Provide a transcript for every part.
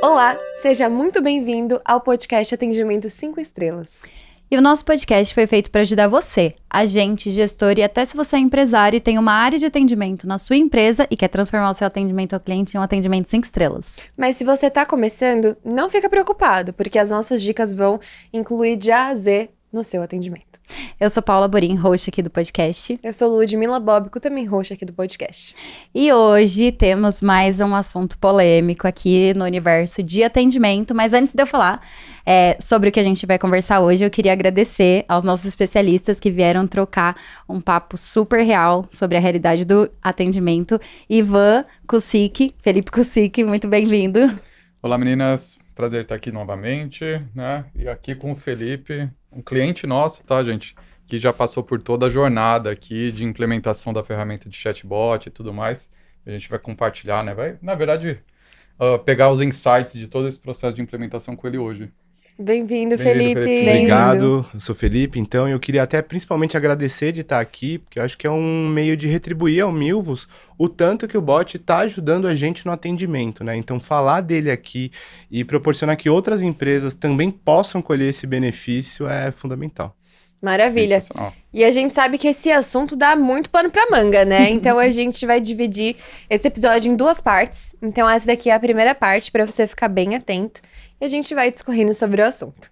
Olá, seja muito bem-vindo ao podcast Atendimento 5 Estrelas. E o nosso podcast foi feito para ajudar você, agente, gestor e até se você é empresário e tem uma área de atendimento na sua empresa e quer transformar o seu atendimento ao cliente em um atendimento 5 estrelas. Mas se você está começando, não fica preocupado, porque as nossas dicas vão incluir de A a Z no seu atendimento. Eu sou Paula Borim, host aqui do podcast. Eu sou Ludmila Bóbico, também host aqui do podcast. E hoje temos mais um assunto polêmico aqui no universo de atendimento, mas antes de eu falar é, sobre o que a gente vai conversar hoje, eu queria agradecer aos nossos especialistas que vieram trocar um papo super real sobre a realidade do atendimento. Ivan Kusic, Felipe Kusic, muito bem-vindo. Olá, meninas. Prazer estar aqui novamente, né? E aqui com o Felipe, um cliente nosso, tá, gente? Que já passou por toda a jornada aqui de implementação da ferramenta de chatbot e tudo mais. A gente vai compartilhar, né? Vai, na verdade, uh, pegar os insights de todo esse processo de implementação com ele hoje. Bem-vindo, Bem Felipe. Felipe. Obrigado. Eu sou Felipe, então eu queria até principalmente agradecer de estar aqui, porque eu acho que é um meio de retribuir ao Milvos o tanto que o bot está ajudando a gente no atendimento, né? Então falar dele aqui e proporcionar que outras empresas também possam colher esse benefício é fundamental. Maravilha. E a gente sabe que esse assunto dá muito pano para manga, né? Então a gente vai dividir esse episódio em duas partes. Então essa daqui é a primeira parte para você ficar bem atento e a gente vai discorrendo sobre o assunto.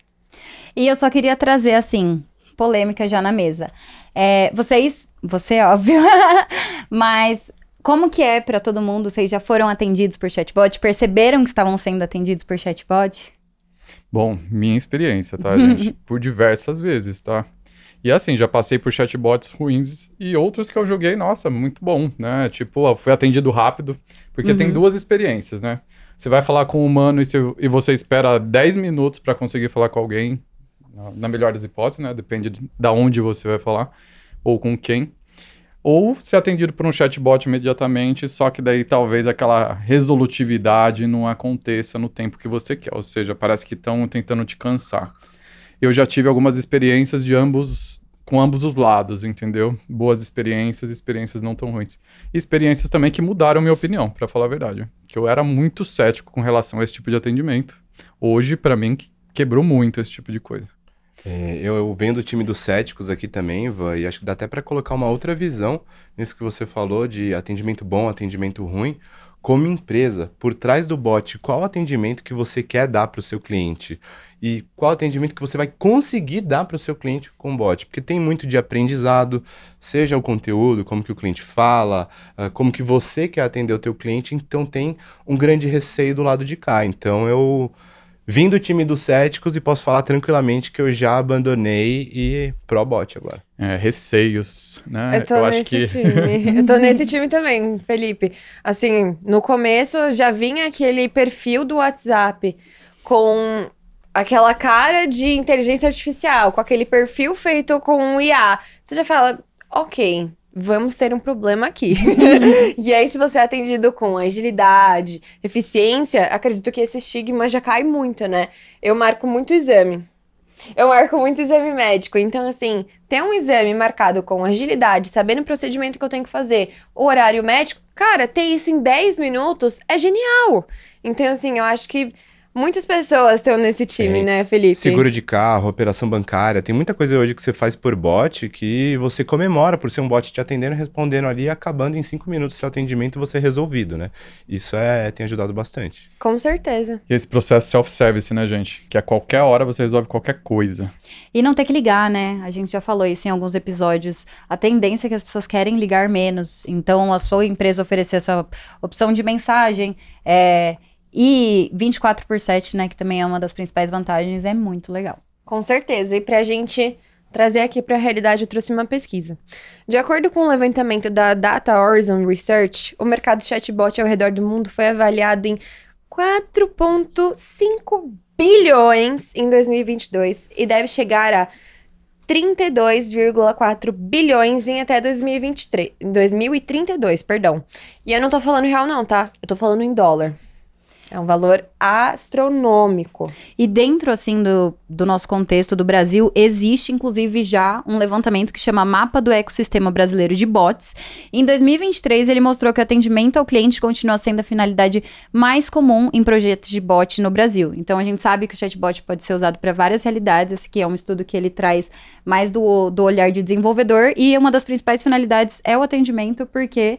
E eu só queria trazer, assim, polêmica já na mesa. É, vocês, você é óbvio, mas como que é para todo mundo? Vocês já foram atendidos por chatbot? Perceberam que estavam sendo atendidos por chatbot? Bom, minha experiência, tá, gente? por diversas vezes, tá? E assim, já passei por chatbots ruins e outros que eu joguei, nossa, muito bom, né? Tipo, fui atendido rápido, porque uhum. tem duas experiências, né? Você vai falar com um humano e, se, e você espera 10 minutos para conseguir falar com alguém, na melhor das hipóteses, né? Depende de, da onde você vai falar ou com quem. Ou ser atendido por um chatbot imediatamente, só que daí talvez aquela resolutividade não aconteça no tempo que você quer. Ou seja, parece que estão tentando te cansar. Eu já tive algumas experiências de ambos com ambos os lados, entendeu? Boas experiências, experiências não tão ruins. Experiências também que mudaram minha opinião, para falar a verdade que eu era muito cético com relação a esse tipo de atendimento. Hoje, para mim, quebrou muito esse tipo de coisa. É, eu, eu vendo o time dos céticos aqui também, Ivan, e acho que dá até para colocar uma outra visão nisso que você falou de atendimento bom, atendimento ruim. Como empresa, por trás do bot, qual atendimento que você quer dar para o seu cliente? e qual atendimento que você vai conseguir dar para o seu cliente com o bot. Porque tem muito de aprendizado, seja o conteúdo, como que o cliente fala, ah, como que você quer atender o teu cliente, então tem um grande receio do lado de cá. Então eu vim do time dos céticos e posso falar tranquilamente que eu já abandonei e pro bot agora. É, receios, né? Eu tô eu nesse que... time. eu tô nesse time também, Felipe. Assim, no começo já vinha aquele perfil do WhatsApp com aquela cara de inteligência artificial, com aquele perfil feito com um IA, você já fala, ok, vamos ter um problema aqui. e aí, se você é atendido com agilidade, eficiência, acredito que esse estigma já cai muito, né? Eu marco muito exame. Eu marco muito exame médico. Então, assim, ter um exame marcado com agilidade, sabendo o procedimento que eu tenho que fazer, o horário médico, cara, ter isso em 10 minutos é genial. Então, assim, eu acho que Muitas pessoas estão nesse time, né, Felipe? Seguro de carro, operação bancária, tem muita coisa hoje que você faz por bot que você comemora por ser um bot te atendendo, respondendo ali, acabando em cinco minutos seu atendimento você é resolvido, né? Isso é tem ajudado bastante. Com certeza. E esse processo self-service, né, gente? Que a qualquer hora você resolve qualquer coisa. E não ter que ligar, né? A gente já falou isso em alguns episódios. A tendência é que as pessoas querem ligar menos. Então, a sua empresa oferecer essa opção de mensagem, é e 24 por 7, né, que também é uma das principais vantagens, é muito legal. Com certeza. E para a gente trazer aqui para a realidade, eu trouxe uma pesquisa. De acordo com o um levantamento da Data Horizon Research, o mercado chatbot ao redor do mundo foi avaliado em 4,5 bilhões em 2022 e deve chegar a 32,4 bilhões em até 2023, 2032, perdão. E eu não tô falando real não, tá? Eu tô falando em dólar. É um valor astronômico. E dentro, assim, do, do nosso contexto do Brasil, existe, inclusive, já um levantamento que chama Mapa do Ecossistema Brasileiro de Bots. Em 2023, ele mostrou que o atendimento ao cliente continua sendo a finalidade mais comum em projetos de bot no Brasil. Então, a gente sabe que o chatbot pode ser usado para várias realidades. Esse aqui é um estudo que ele traz mais do, do olhar de desenvolvedor. E uma das principais finalidades é o atendimento, porque...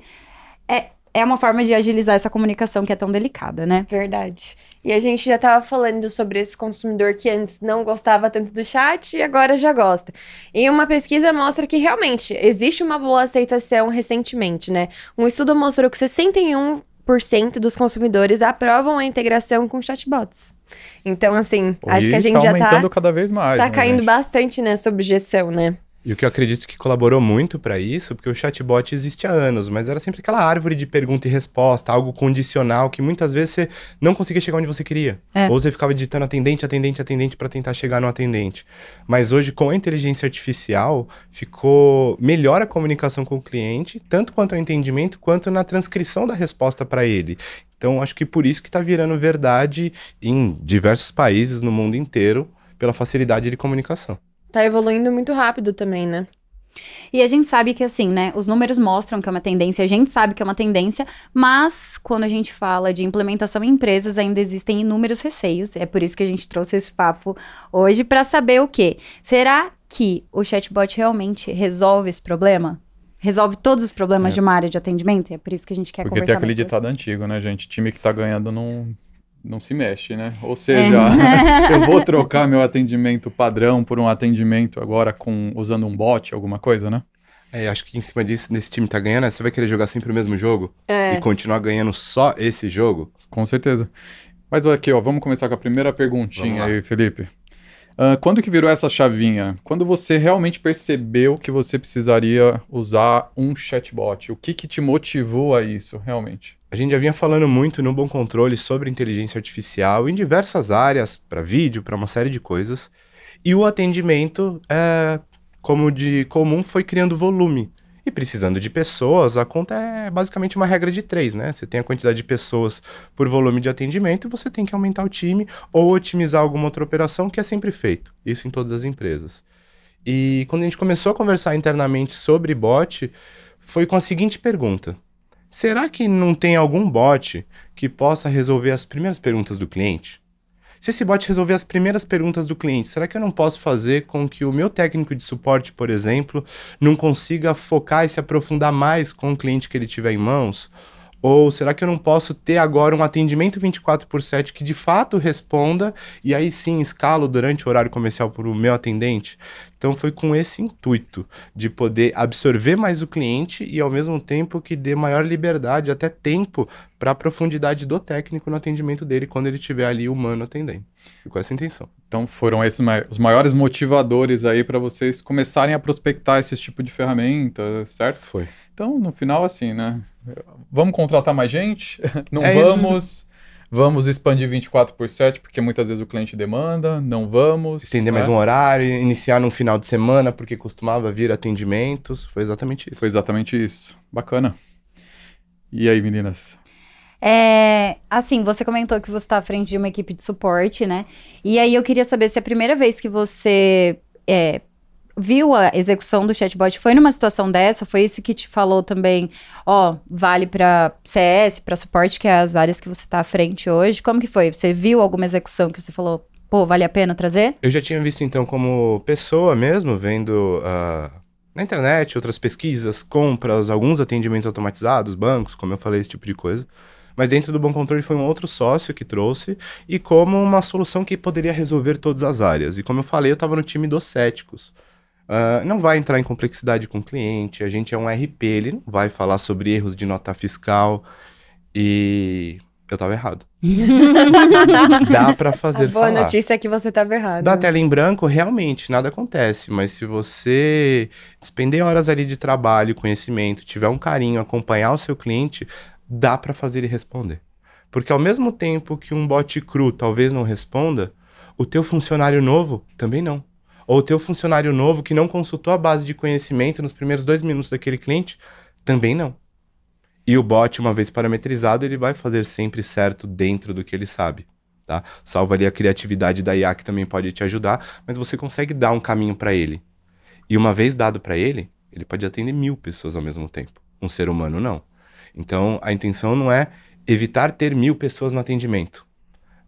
É, é uma forma de agilizar essa comunicação que é tão delicada, né? Verdade. E a gente já estava falando sobre esse consumidor que antes não gostava tanto do chat e agora já gosta. E uma pesquisa mostra que realmente existe uma boa aceitação recentemente, né? Um estudo mostrou que 61 dos consumidores aprovam a integração com chatbots. Então, assim, acho que a gente tá já tá... aumentando cada vez mais. Tá né, caindo bastante nessa objeção, né? E o que eu acredito que colaborou muito para isso, porque o chatbot existe há anos, mas era sempre aquela árvore de pergunta e resposta, algo condicional que muitas vezes você não conseguia chegar onde você queria. É. Ou você ficava digitando atendente, atendente, atendente para tentar chegar no atendente. Mas hoje, com a inteligência artificial, ficou melhor a comunicação com o cliente, tanto quanto ao entendimento, quanto na transcrição da resposta para ele. Então, acho que por isso que está virando verdade em diversos países no mundo inteiro, pela facilidade de comunicação tá evoluindo muito rápido também, né? E a gente sabe que assim, né? Os números mostram que é uma tendência, a gente sabe que é uma tendência, mas quando a gente fala de implementação em empresas, ainda existem inúmeros receios. É por isso que a gente trouxe esse papo hoje para saber o quê? Será que o chatbot realmente resolve esse problema? Resolve todos os problemas é. de uma área de atendimento? E é por isso que a gente quer Porque conversar. Porque tem aquele ditado antigo, né, gente? Time que tá ganhando não não se mexe, né? Ou é. seja, é. eu vou trocar meu atendimento padrão por um atendimento agora com usando um bot, alguma coisa, né? É, acho que em cima disso, nesse time tá ganhando, né? você vai querer jogar sempre o mesmo jogo é. e continuar ganhando só esse jogo? Com certeza. Mas aqui, ó, vamos começar com a primeira perguntinha aí, Felipe. Ah, quando que virou essa chavinha? Quando você realmente percebeu que você precisaria usar um chatbot? O que, que te motivou a isso, realmente? A gente já vinha falando muito no Bom Controle sobre inteligência artificial em diversas áreas, para vídeo, para uma série de coisas. E o atendimento, é, como de comum, foi criando volume. E precisando de pessoas, a conta é basicamente uma regra de três, né? Você tem a quantidade de pessoas por volume de atendimento, você tem que aumentar o time ou otimizar alguma outra operação, que é sempre feito. Isso em todas as empresas. E quando a gente começou a conversar internamente sobre bot, foi com a seguinte pergunta: será que não tem algum bot que possa resolver as primeiras perguntas do cliente? Se esse bot resolver as primeiras perguntas do cliente, será que eu não posso fazer com que o meu técnico de suporte, por exemplo, não consiga focar e se aprofundar mais com o cliente que ele tiver em mãos? Ou será que eu não posso ter agora um atendimento 24 por 7 que de fato responda e aí sim escalo durante o horário comercial para o meu atendente? Então foi com esse intuito de poder absorver mais o cliente e ao mesmo tempo que dê maior liberdade, até tempo para a profundidade do técnico no atendimento dele quando ele tiver ali humano atendendo. Ficou com essa intenção. Então foram esses mai os maiores motivadores aí para vocês começarem a prospectar esse tipo de ferramenta, certo? Foi. Então, no final assim, né? Vamos contratar mais gente? Não é vamos. Isso Vamos expandir 24 por 7, porque muitas vezes o cliente demanda, não vamos. Estender né? mais um horário, iniciar num final de semana, porque costumava vir atendimentos. Foi exatamente isso. Foi exatamente isso. Bacana. E aí, meninas? É, assim, você comentou que você está à frente de uma equipe de suporte, né? E aí eu queria saber se é a primeira vez que você é, viu a execução do chatbot foi numa situação dessa? Foi isso que te falou também? Ó, vale para CS, para suporte, que é as áreas que você está à frente hoje. Como que foi? Você viu alguma execução que você falou, pô, vale a pena trazer? Eu já tinha visto então como pessoa mesmo, vendo uh, na internet outras pesquisas, compras, alguns atendimentos automatizados, bancos, como eu falei, esse tipo de coisa mas dentro do Bom Controle foi um outro sócio que trouxe e como uma solução que poderia resolver todas as áreas. E como eu falei, eu estava no time dos céticos. Uh, não vai entrar em complexidade com o cliente, a gente é um RP, ele não vai falar sobre erros de nota fiscal e eu estava errado. Dá para fazer a boa falar. Boa notícia é que você estava errado. Da tela em branco, realmente, nada acontece. Mas se você despender horas ali de trabalho, conhecimento, tiver um carinho, acompanhar o seu cliente, dá para fazer ele responder. Porque ao mesmo tempo que um bot cru talvez não responda, o teu funcionário novo também não. Ou o um funcionário novo que não consultou a base de conhecimento nos primeiros dois minutos daquele cliente, também não. E o bot, uma vez parametrizado, ele vai fazer sempre certo dentro do que ele sabe. Tá? Salva ali a criatividade da IA que também pode te ajudar, mas você consegue dar um caminho para ele. E uma vez dado para ele, ele pode atender mil pessoas ao mesmo tempo. Um ser humano não. Então a intenção não é evitar ter mil pessoas no atendimento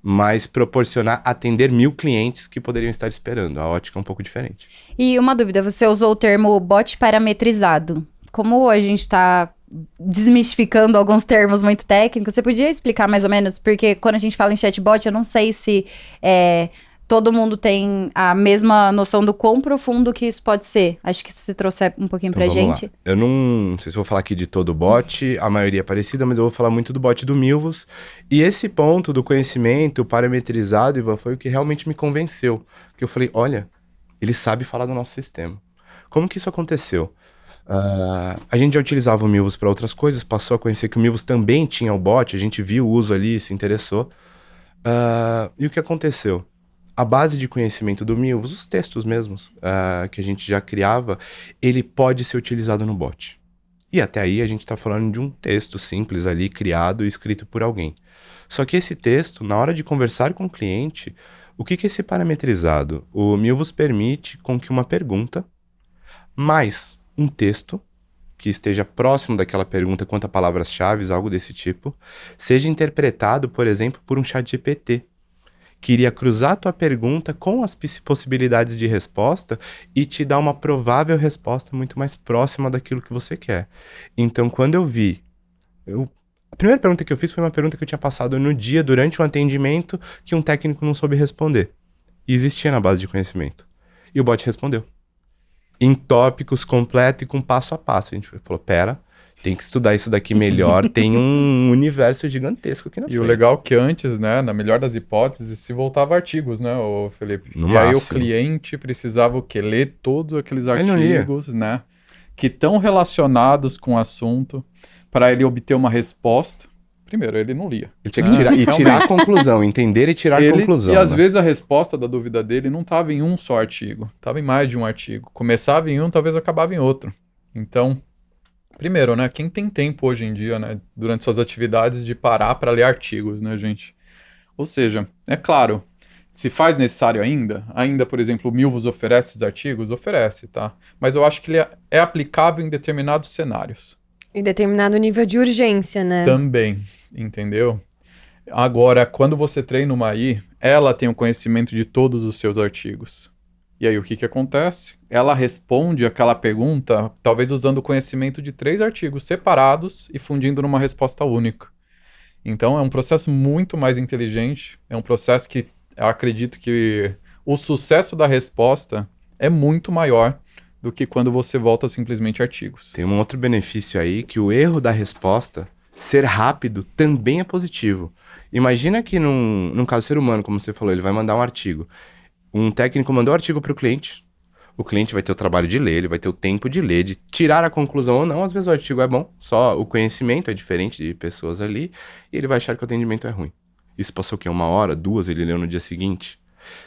mas proporcionar atender mil clientes que poderiam estar esperando. A ótica é um pouco diferente. E uma dúvida, você usou o termo bot parametrizado. Como a gente está desmistificando alguns termos muito técnicos, você podia explicar mais ou menos? Porque quando a gente fala em chatbot, eu não sei se é, todo mundo tem a mesma noção do quão profundo que isso pode ser. Acho que se você trouxer um pouquinho então, pra gente. Lá. Eu não, não, sei se vou falar aqui de todo o bot, a maioria é parecida, mas eu vou falar muito do bot do Milvos. E esse ponto do conhecimento parametrizado, Ivan, foi o que realmente me convenceu. Que eu falei, olha, ele sabe falar do nosso sistema. Como que isso aconteceu? Uh, a gente já utilizava o Milvos para outras coisas, passou a conhecer que o Milvos também tinha o bot, a gente viu o uso ali, se interessou. Uh, e o que aconteceu? a base de conhecimento do Milvos, os textos mesmos uh, que a gente já criava, ele pode ser utilizado no bot. E até aí a gente está falando de um texto simples ali, criado e escrito por alguém. Só que esse texto, na hora de conversar com o cliente, o que, que é esse parametrizado? O Milvos permite com que uma pergunta, mais um texto, que esteja próximo daquela pergunta quanto a palavras-chave, algo desse tipo, seja interpretado, por exemplo, por um chat GPT Queria cruzar a tua pergunta com as possibilidades de resposta e te dar uma provável resposta muito mais próxima daquilo que você quer. Então, quando eu vi, eu a primeira pergunta que eu fiz foi uma pergunta que eu tinha passado no dia durante um atendimento que um técnico não soube responder. E existia na base de conhecimento. E o bot respondeu. Em tópicos completo e com passo a passo. A gente falou: pera, tem que estudar isso daqui melhor. tem um universo gigantesco aqui na e frente. E o legal é que antes, né, na melhor das hipóteses, se voltava artigos, né, o Felipe. No e máximo. aí o cliente precisava o quê? Ler todos aqueles artigos, né, que estão relacionados com o assunto para ele obter uma resposta. Primeiro, ele não lia. Ele tinha que né? tirar, e tirar a conclusão, entender e tirar ele, a conclusão. E às né? vezes a resposta da dúvida dele não estava em um só artigo, estava em mais de um artigo. Começava em um, talvez acabava em outro. Então, Primeiro, né? Quem tem tempo hoje em dia, né? Durante suas atividades de parar para ler artigos, né, gente? Ou seja, é claro, se faz necessário ainda, ainda, por exemplo, o Milvus oferece esses artigos, oferece, tá? Mas eu acho que ele é, é aplicável em determinados cenários. Em determinado nível de urgência, né? Também, entendeu? Agora, quando você treina uma AI, ela tem o conhecimento de todos os seus artigos. E aí o que, que acontece? Ela responde aquela pergunta, talvez usando o conhecimento de três artigos separados e fundindo numa resposta única. Então é um processo muito mais inteligente, é um processo que eu acredito que o sucesso da resposta é muito maior do que quando você volta simplesmente artigos. Tem um outro benefício aí que o erro da resposta ser rápido também é positivo. Imagina que num, num caso ser humano, como você falou, ele vai mandar um artigo um técnico mandou o artigo para o cliente, o cliente vai ter o trabalho de ler, ele vai ter o tempo de ler, de tirar a conclusão ou não. Às vezes o artigo é bom, só o conhecimento é diferente de pessoas ali, e ele vai achar que o atendimento é ruim. Isso passou o quê? Uma hora, duas, ele leu no dia seguinte?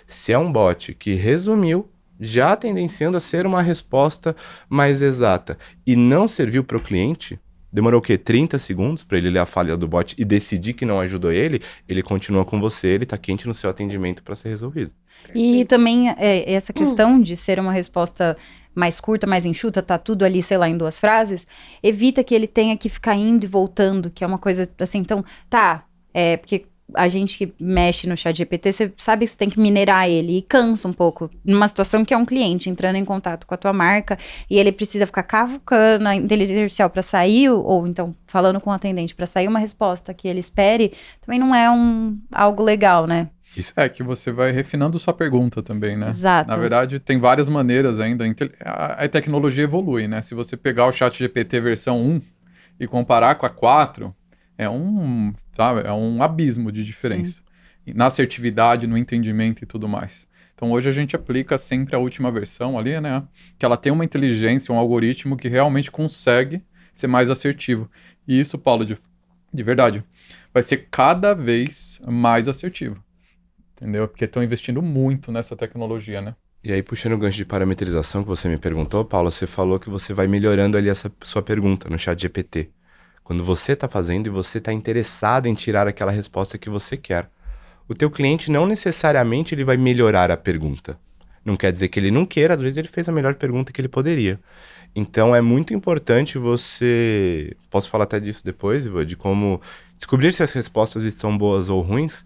Se é um bot que resumiu, já tendenciando a ser uma resposta mais exata e não serviu para o cliente, Demorou o quê? 30 segundos para ele ler a falha do bot e decidir que não ajudou ele, ele continua com você, ele está quente no seu atendimento para ser resolvido. E também é, essa questão hum. de ser uma resposta mais curta, mais enxuta, tá tudo ali, sei lá, em duas frases, evita que ele tenha que ficar indo e voltando, que é uma coisa assim, então, tá, é, porque a gente que mexe no chat GPT, você sabe que você tem que minerar ele e cansa um pouco. Numa situação que é um cliente entrando em contato com a tua marca e ele precisa ficar cavucando a inteligência artificial para sair, ou então falando com o atendente para sair uma resposta que ele espere, também não é um algo legal, né? Isso é que você vai refinando sua pergunta também, né? Exato. Na verdade, tem várias maneiras ainda. A, a tecnologia evolui, né? Se você pegar o chat GPT versão 1 e comparar com a 4, é um sabe? É um abismo de diferença. Sim. Na assertividade, no entendimento e tudo mais. Então hoje a gente aplica sempre a última versão ali, né? Que ela tem uma inteligência, um algoritmo que realmente consegue ser mais assertivo. E isso, Paulo, de, de verdade, vai ser cada vez mais assertivo. Entendeu? Porque estão investindo muito nessa tecnologia, né? E aí, puxando o gancho de parametrização que você me perguntou, Paulo, você falou que você vai melhorando ali essa sua pergunta no chat GPT. Quando você está fazendo e você está interessado em tirar aquela resposta que você quer. O teu cliente não necessariamente ele vai melhorar a pergunta. Não quer dizer que ele não queira, às vezes ele fez a melhor pergunta que ele poderia. Então é muito importante você. Posso falar até disso depois, Ivo, de como descobrir se as respostas são boas ou ruins.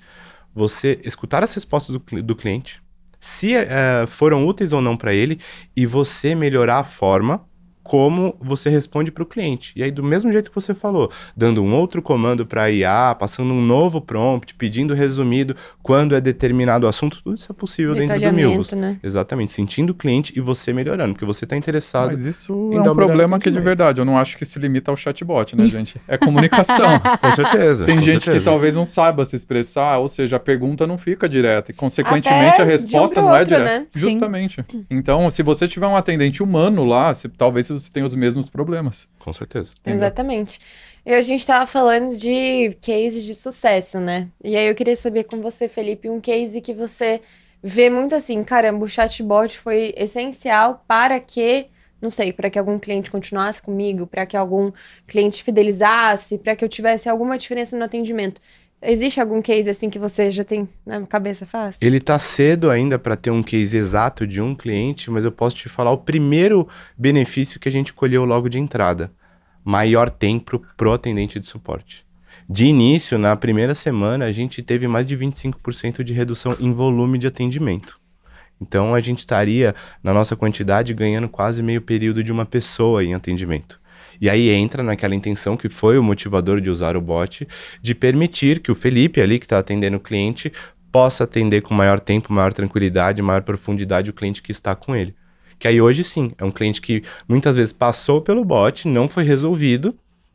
Você escutar as respostas do, do cliente, se uh, foram úteis ou não para ele, e você melhorar a forma como você responde para o cliente. E aí, do mesmo jeito que você falou, dando um outro comando para IA, passando um novo prompt, pedindo resumido quando é determinado assunto, tudo isso é possível dentro do Milvos. Né? Exatamente, sentindo o cliente e você melhorando, porque você está interessado. Mas isso é um problema que, de verdade, eu não acho que se limita ao chatbot, né, gente? É comunicação. com certeza. Tem com gente certeza. que talvez não saiba se expressar, ou seja, a pergunta não fica direta e, consequentemente, Até a resposta um não é outro, é direta. Né? Justamente. Sim. Então, se você tiver um atendente humano lá, se, talvez isso, você tem os mesmos problemas. Com certeza. Entendeu? Exatamente. E a gente estava falando de cases de sucesso, né? E aí eu queria saber com você, Felipe, um case que você vê muito assim, caramba, o chatbot foi essencial para que não sei, para que algum cliente continuasse comigo, para que algum cliente fidelizasse, para que eu tivesse alguma diferença no atendimento. Existe algum case assim que você já tem na cabeça fácil? Ele está cedo ainda para ter um case exato de um cliente, mas eu posso te falar o primeiro benefício que a gente colheu logo de entrada. Maior tempo pro atendente de suporte. De início, na primeira semana, a gente teve mais de 25% de redução em volume de atendimento. Então a gente estaria, na nossa quantidade, ganhando quase meio período de uma pessoa em atendimento. E aí entra naquela intenção que foi o motivador de usar o bot, de permitir que o Felipe ali que está atendendo o cliente possa atender com maior tempo, maior tranquilidade, maior profundidade o cliente que está com ele. Que aí hoje sim, é um cliente que muitas vezes passou pelo bot, não foi resolvido,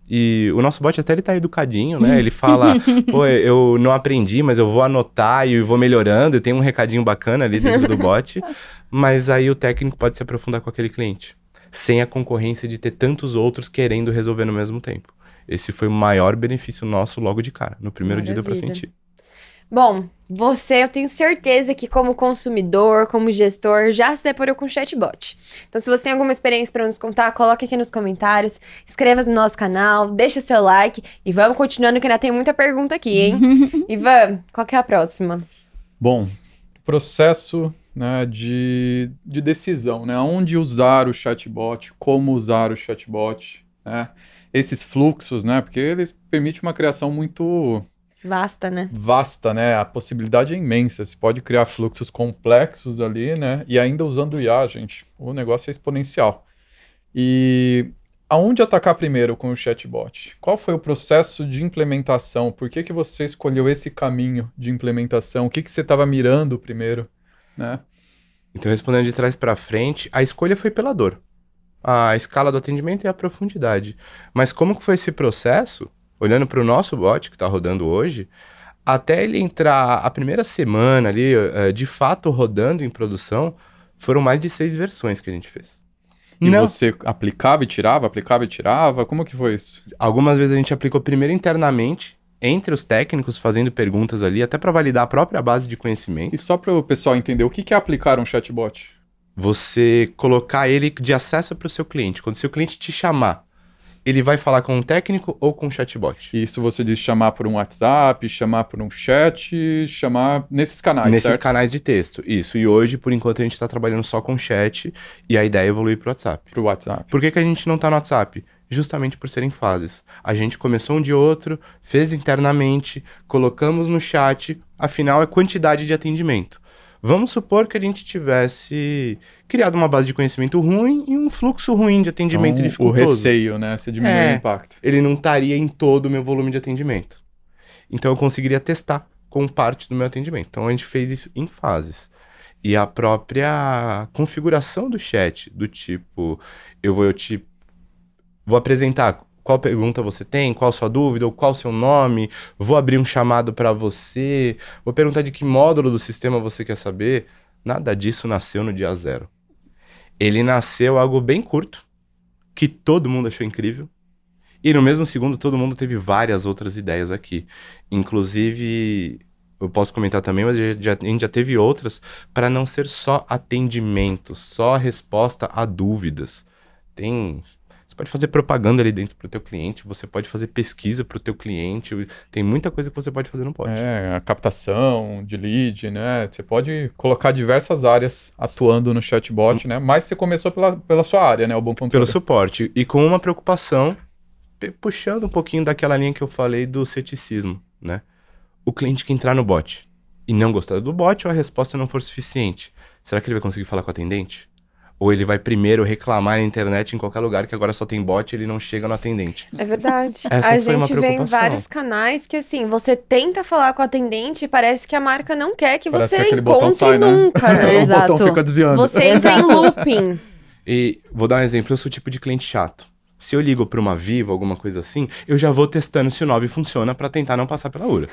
e o nosso bot até ele tá educadinho, né? Ele fala, pô, eu não aprendi, mas eu vou anotar e vou melhorando, e tem um recadinho bacana ali dentro do bot. Mas aí o técnico pode se aprofundar com aquele cliente sem a concorrência de ter tantos outros querendo resolver no mesmo tempo. Esse foi o maior benefício nosso logo de cara. No primeiro Maravilha. dia deu para sentir. Bom, você, eu tenho certeza que como consumidor, como gestor, já se deparou com chatbot. Então, se você tem alguma experiência para nos contar, coloque aqui nos comentários, inscreva-se no nosso canal, deixa seu like e vamos continuando que ainda tem muita pergunta aqui, hein? Ivan, qual que é a próxima? Bom, processo né, de, de decisão, né? Onde usar o chatbot, como usar o chatbot, né? Esses fluxos, né? Porque ele permite uma criação muito vasta, né? Vasta, né? A possibilidade é imensa. Você pode criar fluxos complexos ali, né? E ainda usando o IA, gente, o negócio é exponencial. E aonde atacar primeiro com o chatbot? Qual foi o processo de implementação? Por que, que você escolheu esse caminho de implementação? O que, que você estava mirando primeiro? né? Então, respondendo de trás para frente, a escolha foi pela dor. A escala do atendimento e a profundidade. Mas como que foi esse processo? Olhando para o nosso bot que está rodando hoje, até ele entrar a primeira semana ali, eh, de fato rodando em produção, foram mais de seis versões que a gente fez. E Não. você aplicava e tirava, aplicava e tirava? Como que foi isso? Algumas vezes a gente aplicou primeiro internamente entre os técnicos fazendo perguntas ali, até para validar a própria base de conhecimento. E só para o pessoal entender, o que é aplicar um chatbot? Você colocar ele de acesso para o seu cliente. Quando o seu cliente te chamar, ele vai falar com um técnico ou com um chatbot. Isso você diz chamar por um WhatsApp, chamar por um chat, chamar nesses canais, Nesses certo? canais de texto, isso. E hoje, por enquanto, a gente está trabalhando só com chat e a ideia é evoluir para o WhatsApp. Para o WhatsApp. Por que, que a gente não está no WhatsApp? justamente por serem fases. A gente começou um de outro, fez internamente, colocamos no chat, afinal é quantidade de atendimento. Vamos supor que a gente tivesse criado uma base de conhecimento ruim e um fluxo ruim de atendimento então, dificultoso. O receio, né? Você diminui é, o impacto. Ele não estaria em todo o meu volume de atendimento. Então eu conseguiria testar com parte do meu atendimento. Então a gente fez isso em fases. E a própria configuração do chat, do tipo, eu vou te Vou apresentar qual pergunta você tem, qual sua dúvida, ou qual seu nome, vou abrir um chamado para você, vou perguntar de que módulo do sistema você quer saber. Nada disso nasceu no dia zero. Ele nasceu algo bem curto, que todo mundo achou incrível. E no mesmo segundo, todo mundo teve várias outras ideias aqui. Inclusive, eu posso comentar também, mas já, a gente já teve outras para não ser só atendimento, só resposta a dúvidas. Tem você pode fazer propaganda ali dentro para o teu cliente, você pode fazer pesquisa para o teu cliente, tem muita coisa que você pode fazer no bot. É, a captação de lead, né? Você pode colocar diversas áreas atuando no chatbot, um, né? Mas você começou pela, pela sua área, né? O bom controle. Pelo é- suporte e com uma preocupação puxando um pouquinho daquela linha que eu falei do ceticismo, né? O cliente que entrar no bot e não gostar do bot ou a resposta não for suficiente, será que ele vai conseguir falar com o atendente? ou ele vai primeiro reclamar na internet em qualquer lugar que agora só tem bot e ele não chega no atendente. É verdade. Essa a gente vê em vários canais que assim, você tenta falar com o atendente e parece que a marca não quer que parece você que é encontre sai, né? nunca, né? né? Exato. Vocês em looping. E vou dar um exemplo, eu sou o tipo de cliente chato. Se eu ligo para uma Vivo alguma coisa assim, eu já vou testando se o 9 funciona para tentar não passar pela URA.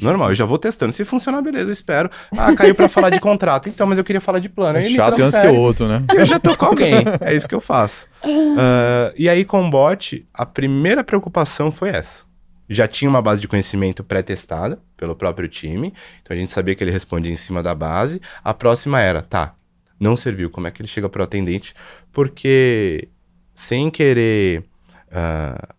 Normal, eu já vou testando. Se funcionar, beleza, eu espero. Ah, caiu para falar de contrato. Então, mas eu queria falar de plano. É chato e ansioso, né? Eu já tô com alguém. É isso que eu faço. Uh, e aí, com o bot, a primeira preocupação foi essa. Já tinha uma base de conhecimento pré-testada pelo próprio time. Então, a gente sabia que ele respondia em cima da base. A próxima era, tá, não serviu. Como é que ele chega pro atendente? Porque, sem querer... Uh,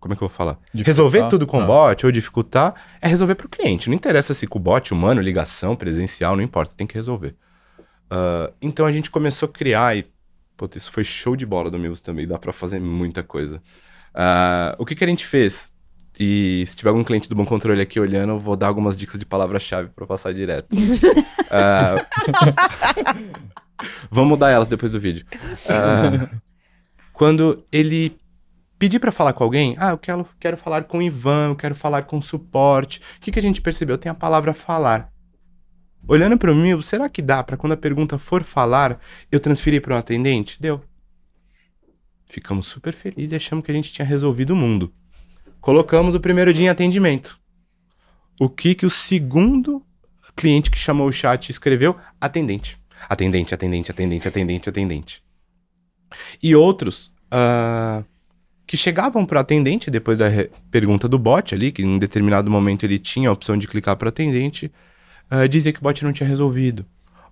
como é que eu vou falar? Dificultar, resolver tudo com tá. bot ou dificultar é resolver para o cliente. Não interessa se com bot, humano, ligação, presencial, não importa, tem que resolver. Uh, então a gente começou a criar e, puta, isso foi show de bola do Mills também, dá para fazer muita coisa. Uh, o que, que a gente fez? E se tiver algum cliente do Bom Controle aqui olhando, eu vou dar algumas dicas de palavra-chave para passar direto. uh... Vamos mudar elas depois do vídeo. Uh... Quando ele pedir para falar com alguém, ah, eu quero, quero falar com o Ivan, eu quero falar com o suporte. O que, que a gente percebeu? Tem a palavra falar. Olhando para mim, será que dá para quando a pergunta for falar, eu transferir para um atendente? Deu. Ficamos super felizes e achamos que a gente tinha resolvido o mundo. Colocamos o primeiro dia em atendimento. O que que o segundo cliente que chamou o chat escreveu? Atendente. Atendente, atendente, atendente, atendente, atendente. E outros. Uh que chegavam para o atendente depois da pergunta do bot ali, que em determinado momento ele tinha a opção de clicar para o atendente, uh, eh, dizia que o bot não tinha resolvido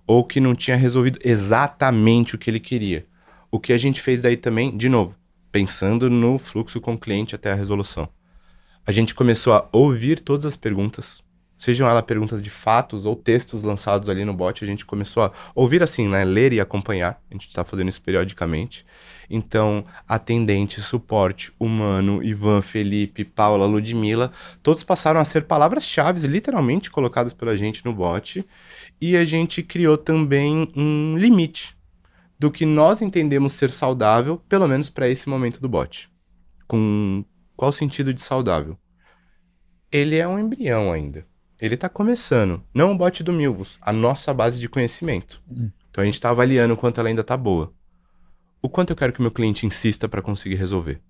ou que não tinha resolvido exatamente o que ele queria. O que a gente fez daí também, de novo, pensando no fluxo com o cliente até a resolução. A gente começou a ouvir todas as perguntas, sejam elas perguntas de fatos ou textos lançados ali no bot, a gente começou a ouvir assim, né, ler e acompanhar. A gente está fazendo isso periodicamente. Então, atendente, suporte, humano, Ivan, Felipe, Paula, Ludmila, todos passaram a ser palavras-chave literalmente colocadas pela gente no bot, e a gente criou também um limite do que nós entendemos ser saudável, pelo menos para esse momento do bot. Com qual sentido de saudável? Ele é um embrião ainda ele está começando. Não o é bot do Milvos, a nossa base de conhecimento. Hum. Então a gente está avaliando o quanto ela ainda está boa. O quanto eu quero que meu cliente insista para conseguir resolver.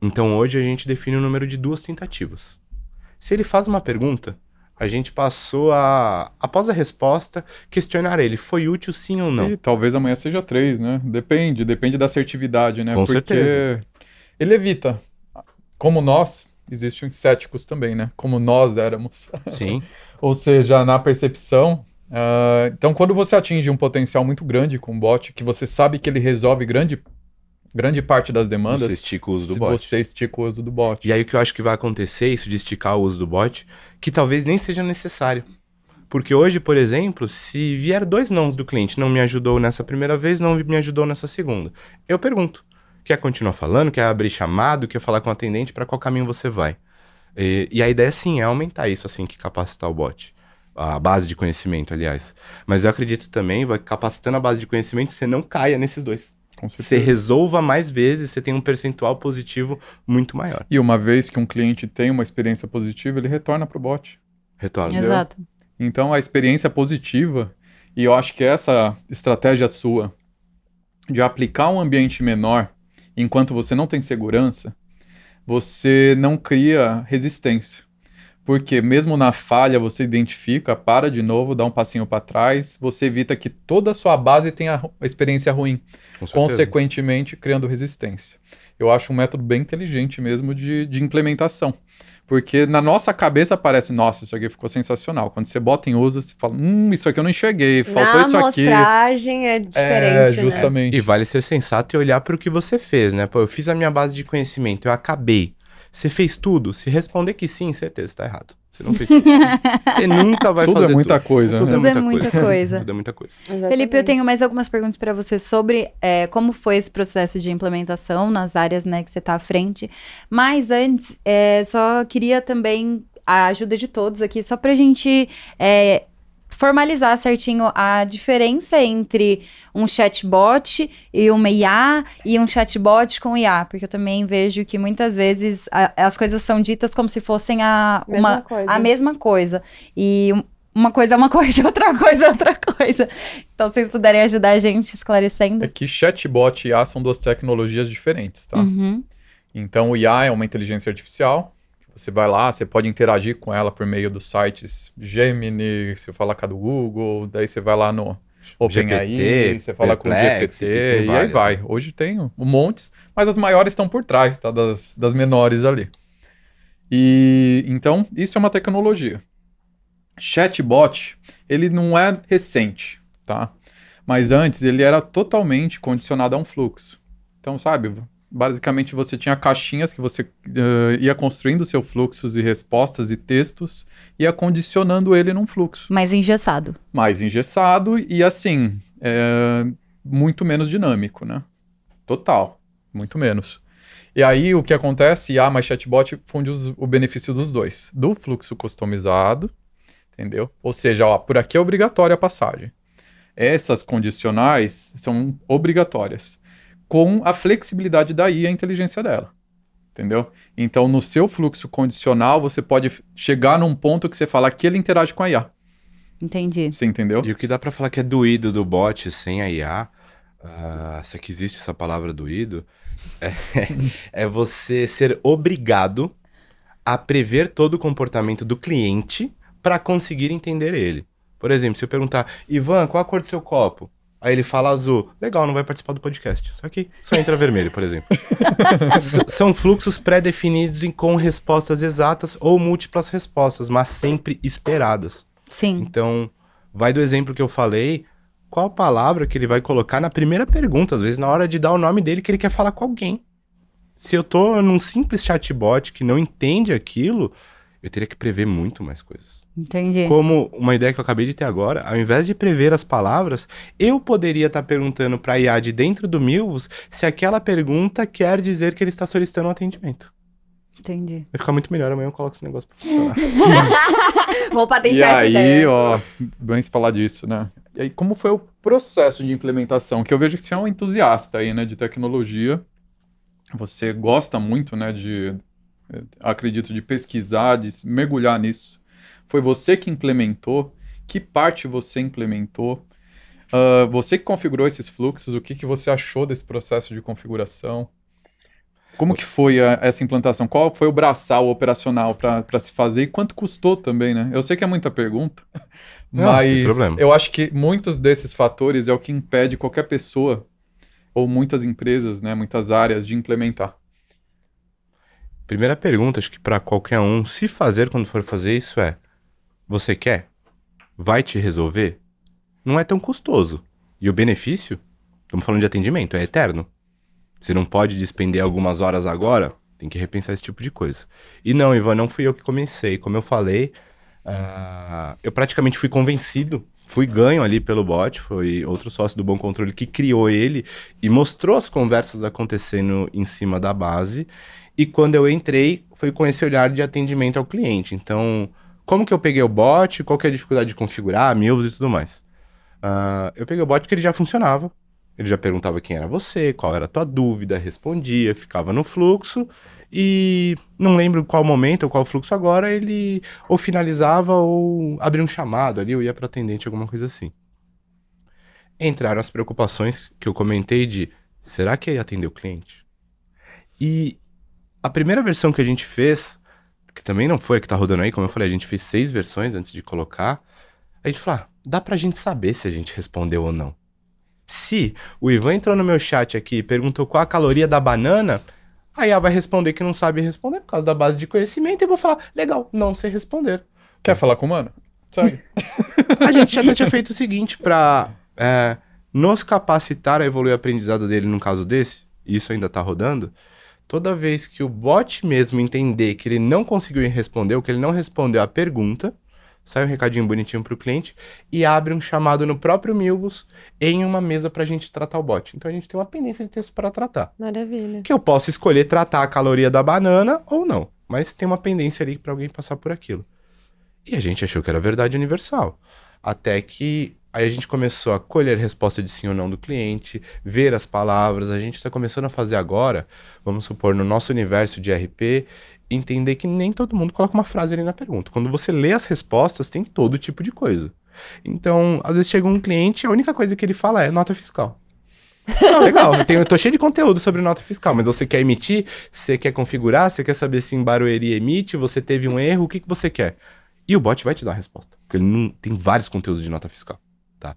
Então hoje a gente define o número de duas tentativas. Se ele faz uma pergunta, a gente passou a, após a resposta, questionar ele: foi útil sim ou não? E talvez amanhã seja três, né? Depende, depende da assertividade, né? Com Porque certeza. ele evita. Como nós, existem céticos também, né? Como nós éramos. Sim. Ou seja, na percepção. Uh, então, quando você atinge um potencial muito grande com um bot, que você sabe que ele resolve grande, grande parte das demandas. Você estica o uso do bot. Você estica o uso do bot. E aí o que eu acho que vai acontecer, isso de esticar o uso do bot, que talvez nem seja necessário. Porque hoje, por exemplo, se vier dois nãos do cliente, não me ajudou nessa primeira vez, não me ajudou nessa segunda, eu pergunto. Quer continuar falando? Quer abrir chamado? Quer falar com o atendente? Para qual caminho você vai? E, e, a ideia, sim, é aumentar isso assim que capacitar o bot. A base de conhecimento, aliás. Mas eu acredito também, vai capacitando a base de conhecimento, você não caia nesses dois. Você resolva mais vezes, você tem um percentual positivo muito maior. E uma vez que um cliente tem uma experiência positiva, ele retorna para o bot. Retorna. Exato. Então a experiência positiva, e eu acho que essa estratégia sua de aplicar um ambiente menor enquanto você não tem segurança, você não cria resistência. Porque mesmo na falha você identifica, para de novo, dá um passinho para trás, você evita que toda a sua base tenha experiência ruim, consequentemente criando resistência. Eu acho um método bem inteligente mesmo de, de implementação. Porque na nossa cabeça parece, nossa, isso aqui ficou sensacional. Quando você bota em uso, você fala, hum, isso aqui eu não enxerguei, faltou na isso aqui. A amostragem é, é diferente. É, justamente. Né? E vale ser sensato e olhar para o que você fez, né? Pô, eu fiz a minha base de conhecimento, eu acabei. Você fez tudo? Se responder que sim, certeza está errado. Você não fez tudo. Você nunca vai tudo é fazer é muita tudo. Coisa, tudo, é né? tudo é muita coisa. coisa. tudo é muita coisa. Exatamente. Felipe, eu tenho mais algumas perguntas para você sobre é, como foi esse processo de implementação nas áreas né, que você está à frente. Mas antes, é, só queria também a ajuda de todos aqui, só para a gente é, formalizar certinho a diferença entre um chatbot e uma IA e um chatbot com IA, porque eu também vejo que muitas vezes a, as coisas são ditas como se fossem a, mesma uma, coisa. a mesma coisa. E uma coisa é uma coisa, outra coisa é outra coisa. Então, se vocês puderem ajudar a gente esclarecendo. É que chatbot e IA são duas tecnologias diferentes, tá? Uhum. Então, o IA é uma inteligência artificial você vai lá, você pode interagir com ela por meio dos sites Gemini, você fala com a do Google, daí você vai lá no OpenAI, você fala Perplex, com o GPT, e aí vai. Né? Hoje tem um monte, mas as maiores estão por trás tá, das, das menores ali. E então, isso é uma tecnologia. Chatbot, ele não é recente, tá? Mas antes ele era totalmente condicionado a um fluxo. Então, sabe, basicamente você tinha caixinhas que você uh, ia construindo seu fluxos e respostas e textos e ia condicionando ele num fluxo. Mais engessado. Mais engessado e assim, é, muito menos dinâmico, né? Total, muito menos. E aí o que acontece, ah mais chatbot funde os, o benefício dos dois. Do fluxo customizado, entendeu? Ou seja, ó, por aqui é obrigatória a passagem. Essas condicionais são obrigatórias com a flexibilidade da IA e a inteligência dela. Entendeu? Então, no seu fluxo condicional, você pode chegar num ponto que você fala que ele interage com a IA. Entendi. Você entendeu? E o que dá para falar que é doído do bot sem a IA, uh, ah, se é que existe essa palavra doído, é, é você ser obrigado a prever todo o comportamento do cliente para conseguir entender ele. Por exemplo, se eu perguntar, Ivan, qual a cor do seu copo? Aí ele fala azul, legal, não vai participar do podcast. Só que só entra vermelho, por exemplo. são fluxos pré-definidos com respostas exatas ou múltiplas respostas, mas sempre esperadas. Sim. Então, vai do exemplo que eu falei, qual palavra que ele vai colocar na primeira pergunta, às vezes na hora de dar o nome dele que ele quer falar com alguém. Se eu tô num simples chatbot que não entende aquilo, eu teria que prever muito mais coisas. Entendi. Como uma ideia que eu acabei de ter agora, ao invés de prever as palavras, eu poderia estar tá perguntando para a IA de dentro do Milvos se aquela pergunta quer dizer que ele está solicitando um atendimento. Entendi. Vai ficar muito melhor, amanhã eu coloco esse negócio para funcionar. Vou patentear e aí, ideia. ó, bem se falar disso, né? E aí, como foi o processo de implementação? Que eu vejo que você é um entusiasta aí, né, de tecnologia. Você gosta muito, né, de acredito, de pesquisar, de mergulhar nisso. Foi você que implementou, que parte você implementou, uh, você que configurou esses fluxos, o que, que você achou desse processo de configuração? Como que foi a, ah, essa implantação? Qual foi o braçal operacional para se fazer e quanto custou também, né? Eu sei que é muita pergunta, Não, mas eu acho que muitos desses fatores é o que impede qualquer pessoa ou muitas empresas, né, muitas áreas de implementar primeira pergunta, acho que para qualquer um se fazer quando for fazer isso é: você quer? Vai te resolver? Não é tão custoso. E o benefício? Estamos falando de atendimento, é eterno. Você não pode despender algumas horas agora, tem que repensar esse tipo de coisa. E não, Ivan, não fui eu que comecei. Como eu falei, uh, eu praticamente fui convencido, fui ganho ali pelo bot, foi outro sócio do Bom Controle que criou ele e mostrou as conversas acontecendo em cima da base. E quando eu entrei, foi com esse olhar de atendimento ao cliente. Então, como que eu peguei o bot, qual que é a dificuldade de configurar, milhos e tudo mais. Uh, eu peguei o bot que ele já funcionava. Ele já perguntava quem era você, qual era a tua dúvida, respondia, ficava no fluxo. E não lembro qual momento ou qual fluxo agora, ele ou finalizava ou abria um chamado ali, ou ia para atendente, alguma coisa assim. Entraram as preocupações que eu comentei de será que ia atender o cliente? E a primeira versão que a gente fez, que também não foi a que tá rodando aí, como eu falei, a gente fez seis versões antes de colocar. A gente falou, ah, dá pra gente saber se a gente respondeu ou não. Se o Ivan entrou no meu chat aqui e perguntou qual a caloria da banana, aí ela vai responder que não sabe responder por causa da base de conhecimento e eu vou falar, legal, não sei responder. Quer é. falar com o mano? Sabe? a gente já tinha feito o seguinte pra é, nos capacitar a evoluir o aprendizado dele num caso desse, e isso ainda tá rodando, toda vez que o bot mesmo entender que ele não conseguiu responder, ou que ele não respondeu a pergunta, sai um recadinho bonitinho para o cliente e abre um chamado no próprio Milvus em uma mesa para a gente tratar o bot. Então a gente tem uma pendência de texto para tratar. Maravilha. Que eu posso escolher tratar a caloria da banana ou não, mas tem uma pendência ali para alguém passar por aquilo. E a gente achou que era verdade universal. Até que Aí a gente começou a colher resposta de sim ou não do cliente, ver as palavras. A gente está começando a fazer agora, vamos supor, no nosso universo de RP, entender que nem todo mundo coloca uma frase ali na pergunta. Quando você lê as respostas, tem todo tipo de coisa. Então, às vezes chega um cliente, a única coisa que ele fala é nota fiscal. Não, legal, eu, tenho, eu tô cheio de conteúdo sobre nota fiscal, mas você quer emitir, você quer configurar, você quer saber se em Barueri emite, você teve um erro, o que, que você quer? E o bot vai te dar a resposta, porque ele não tem vários conteúdos de nota fiscal tá?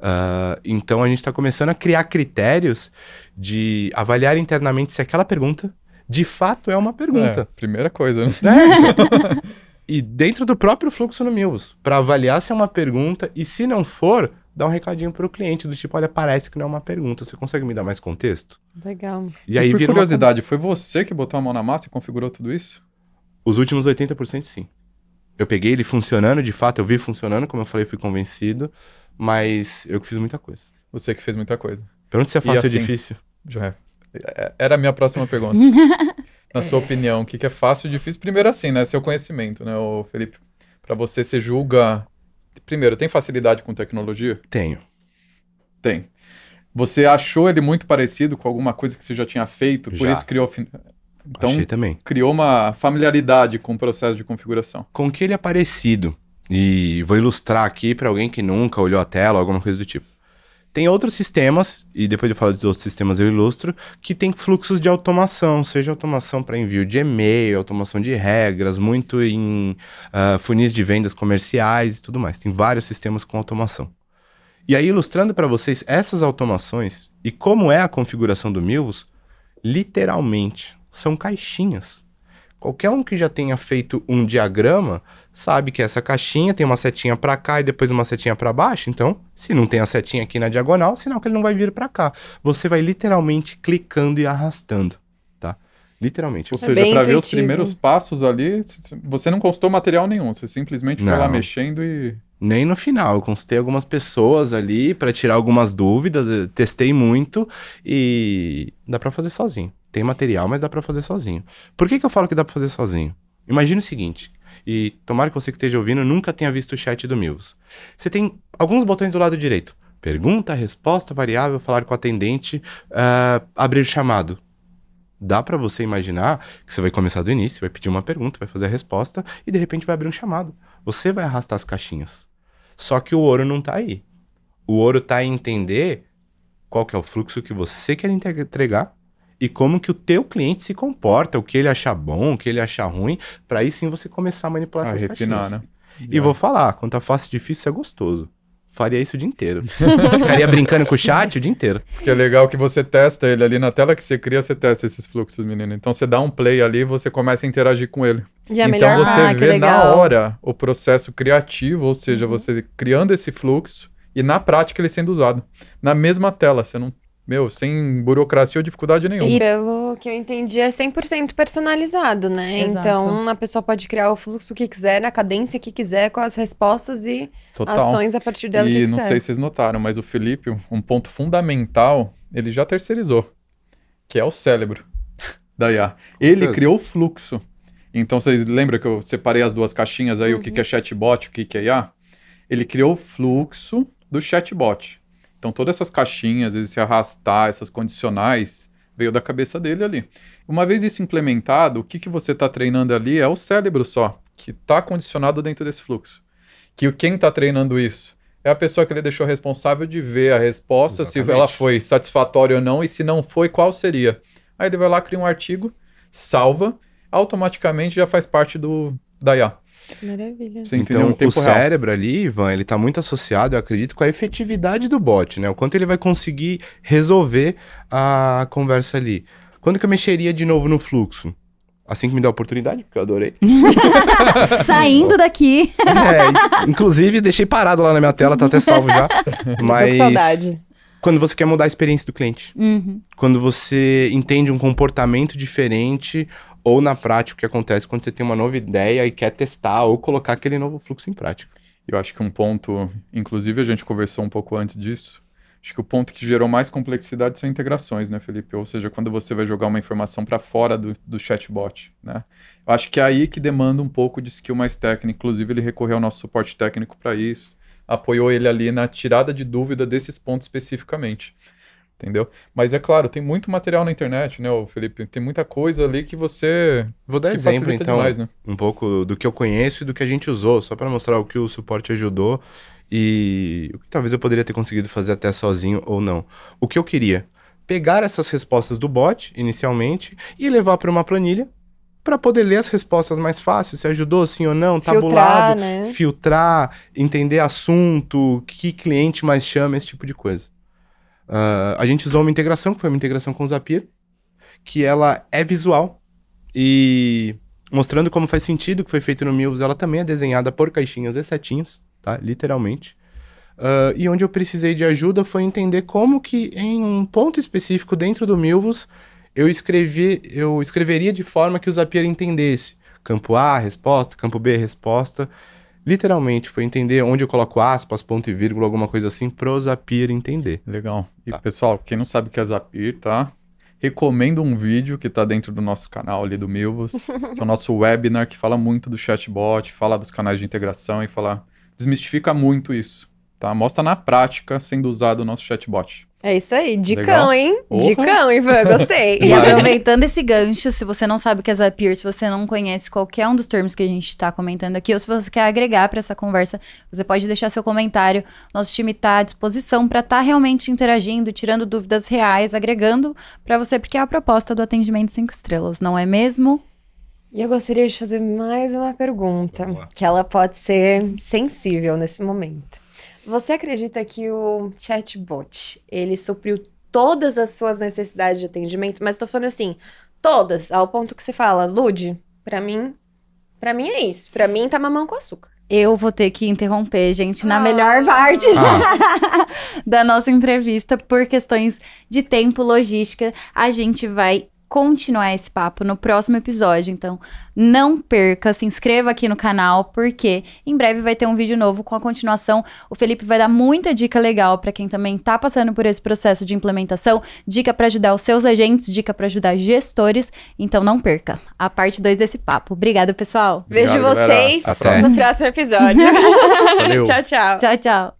Uh, então a gente está começando a criar critérios de avaliar internamente se aquela pergunta de fato é uma pergunta. É, primeira coisa, né? É, e dentro do próprio fluxo no Mills, para avaliar se é uma pergunta e se não for, dar um recadinho para o cliente do tipo, olha, parece que não é uma pergunta, você consegue me dar mais contexto? Legal. E, e aí por curiosidade, uma... foi você que botou a mão na massa e configurou tudo isso? Os últimos 80% sim. Eu peguei ele funcionando de fato, eu vi funcionando, como eu falei, fui convencido. Mas eu que fiz muita coisa. Você que fez muita coisa. Pergunta se assim, é fácil assim, ou difícil. Já Era a minha próxima pergunta. Na sua opinião, o que, é fácil e difícil? Primeiro assim, né? Seu conhecimento, né, Felipe? Para você, se julga... Primeiro, tem facilidade com tecnologia? Tenho. Tem. Você achou ele muito parecido com alguma coisa que você já tinha feito? Já. Por isso criou... Então, criou uma familiaridade com o processo de configuração. Com que ele é parecido? E vou ilustrar aqui para alguém que nunca olhou a tela, alguma coisa do tipo. Tem outros sistemas, e depois de falar dos outros sistemas eu ilustro, que tem fluxos de automação, seja automação para envio de e-mail, automação de regras, muito em uh, funis de vendas comerciais e tudo mais. Tem vários sistemas com automação. E aí, ilustrando para vocês essas automações e como é a configuração do Milvos, literalmente são caixinhas Qualquer um que já tenha feito um diagrama sabe que essa caixinha tem uma setinha para cá e depois uma setinha para baixo. Então, se não tem a setinha aqui na diagonal, sinal que ele não vai vir para cá. Você vai literalmente clicando e arrastando, tá? Literalmente. Ou é seja, para ver os primeiros passos ali, você não consultou material nenhum. Você simplesmente não. foi lá mexendo e nem no final. Eu consultei algumas pessoas ali para tirar algumas dúvidas, eh, testei muito e dá para fazer sozinho. Tem material, mas dá para fazer sozinho. Por que, que eu falo que dá para fazer sozinho? Imagina o seguinte, e tomara que você que esteja ouvindo nunca tenha visto o chat do Mills. Você tem alguns botões do lado direito. Pergunta, resposta, variável, falar com o atendente, uh, abrir chamado. Dá para você imaginar que você vai começar do início, vai pedir uma pergunta, vai fazer a resposta e de repente vai abrir um chamado. Você vai arrastar as caixinhas. Só que o ouro não tá aí. O ouro tá em entender qual que é o fluxo que você quer entregar e como que o teu cliente se comporta, o que ele achar bom, o que ele achar ruim, para aí sim você começar a manipular ah, essas refinar, caixinhas. Né? E vou é. falar, quanto a tá fácil e difícil é gostoso faria isso o dia inteiro. Ficaria brincando com o chat o dia inteiro. Porque é legal que você testa ele ali na tela que você cria, você testa esses fluxos, menino. Então você dá um play ali você começa a interagir com ele. E então você ah, vê na hora o processo criativo, ou seja, uhum. você criando esse fluxo e na prática ele sendo usado. Na mesma tela, você não meu, sem burocracia ou dificuldade nenhuma. E pelo que eu entendi, é 100% personalizado, né? Exato. Então, a pessoa pode criar o fluxo que quiser, na cadência que quiser, com as respostas e Total. ações a partir dela e que quiser. E não sei se vocês notaram, mas o Felipe, um ponto fundamental, ele já terceirizou, que é o cérebro da IA. Ele criou o fluxo. Então, vocês lembram que eu separei as duas caixinhas aí, uhum. o que, é chatbot, o que, que é IA? Ele criou o fluxo do chatbot. Então, todas essas caixinhas, esse arrastar, essas condicionais, veio da cabeça dele ali. Uma vez isso implementado, o que, que você está treinando ali é o cérebro só, que está condicionado dentro desse fluxo. Que quem está treinando isso é a pessoa que ele deixou responsável de ver a resposta, Exatamente. se ela foi satisfatória ou não, e se não foi, qual seria. Aí ele vai lá, cria um artigo, salva, automaticamente já faz parte do da IA. Maravilha. Então, o cérebro ali, Ivan, ele está muito associado, eu acredito, com a efetividade do bot, né? O quanto ele vai conseguir resolver a conversa ali. Quando que eu mexeria de novo no fluxo? Assim que me dá a oportunidade, porque eu adorei. Saindo daqui. É, inclusive, deixei parado lá na minha tela, tá até salvo já. Mas. Tô com saudade. Quando você quer mudar a experiência do cliente. Uhum. Quando você entende um comportamento diferente ou na prática o que acontece quando você tem uma nova ideia e quer testar ou colocar aquele novo fluxo em prática. Eu acho que um ponto, inclusive a gente conversou um pouco antes disso, acho que o ponto que gerou mais complexidade são integrações, né, Felipe? Ou seja, quando você vai jogar uma informação para fora do, do, chatbot, né? Eu acho que é aí que demanda um pouco de skill mais técnico. Inclusive, ele recorreu ao nosso suporte técnico para isso, apoiou ele ali na tirada de dúvida desses pontos especificamente entendeu? Mas é claro, tem muito material na internet, né, Felipe? Tem muita coisa ali que você. Vou dar exemplo, então, demais, né? um pouco do que eu conheço e do que a gente usou, só para mostrar o que o suporte ajudou e o que talvez eu poderia ter conseguido fazer até sozinho ou não. O que eu queria? Pegar essas respostas do bot, inicialmente, e levar para uma planilha para poder ler as respostas mais fácil, se ajudou sim ou não, tabulado, tá filtrar, né? filtrar entender assunto, que cliente mais chama, esse tipo de coisa. Uh, a gente usou uma integração, que foi uma integração com o Zapier, que ela é visual e mostrando como faz sentido que foi feito no Mills, ela também é desenhada por caixinhas e setinhas, tá? Literalmente. Uh, e onde eu precisei de ajuda foi entender como que em um ponto específico dentro do Milvus eu escrevi, eu escreveria de forma que o Zapier entendesse. Campo A, resposta, campo B, resposta literalmente foi entender onde eu coloco aspas, ponto e vírgula, alguma coisa assim, pro Zapier entender. Legal. E tá. pessoal, quem não sabe o que é Zapier, tá? Recomendo um vídeo que tá dentro do nosso canal ali do Milvos, que é o nosso webinar que fala muito do chatbot, fala dos canais de integração e fala desmistifica muito isso, tá? Mostra na prática sendo usado o nosso chatbot. É isso aí, dicão, Legal. hein? De Dicão, Ivan, gostei. e aproveitando esse gancho, se você não sabe o que é Zapier, se você não conhece qualquer um dos termos que a gente está comentando aqui, ou se você quer agregar para essa conversa, você pode deixar seu comentário. Nosso time está à disposição para estar tá realmente interagindo, tirando dúvidas reais, agregando para você, porque é a proposta do atendimento 5 estrelas, não é mesmo? E eu gostaria de fazer mais uma pergunta, Boa. que ela pode ser sensível nesse momento. Você acredita que o chatbot, ele supriu todas as suas necessidades de atendimento? Mas estou falando assim, todas, ao ponto que você fala, Lude, para mim, para mim é isso. Para mim tá mamão com açúcar. Eu vou ter que interromper, gente, na ah. melhor parte ah. da, da nossa entrevista, por questões de tempo, logística. A gente vai continuar esse papo no próximo episódio. Então, não perca, se inscreva aqui no canal, porque em breve vai ter um vídeo novo com a continuação. O Felipe vai dar muita dica legal para quem também está passando por esse processo de implementação, dica para ajudar os seus agentes, dica para ajudar gestores. Então, não perca a parte 2 desse papo. Obrigada, pessoal. Obrigado, Vejo vocês no próximo episódio. tchau, tchau. Tchau, tchau.